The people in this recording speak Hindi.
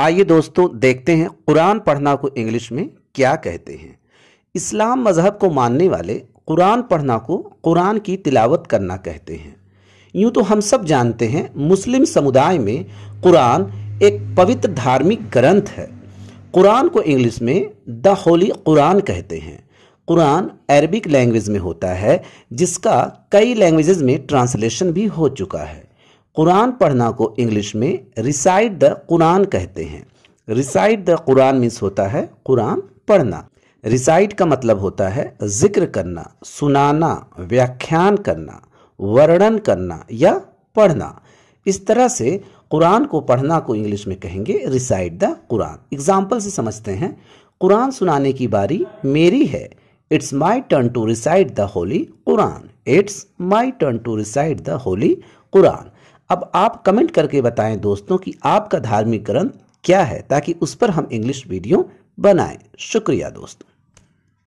आइए दोस्तों देखते हैं कुरान पढ़ना को इंग्लिश में क्या कहते हैं इस्लाम मज़हब को मानने वाले कुरान पढ़ना को कुरान की तिलावत करना कहते हैं यूँ तो हम सब जानते हैं मुस्लिम समुदाय में कुरान एक पवित्र धार्मिक ग्रंथ है कुरान को इंग्लिश में द होली कुरान कहते हैं कुरान अरबिक लैंग्वेज में होता है जिसका कई लैंग्वेजेस में ट्रांसलेशन भी हो चुका है कुरान पढ़ना को इंग्लिश में रिसाइड द कुरान कहते हैं रिसाइड द कुरान मीन्स होता है कुरान पढ़ना रिसाइड का मतलब होता है जिक्र करना सुनाना व्याख्यान करना वर्णन करना या पढ़ना इस तरह से कुरान को पढ़ना को इंग्लिश में कहेंगे रिसाइड द कुरान एग्जाम्पल से समझते हैं कुरान सुनाने की बारी मेरी है it's my turn to recite the holy Quran it's my turn to recite the holy Quran अब आप कमेंट करके बताएं दोस्तों कि आपका धार्मिक ग्रंथ क्या है ताकि उस पर हम इंग्लिश वीडियो बनाएं शुक्रिया दोस्तों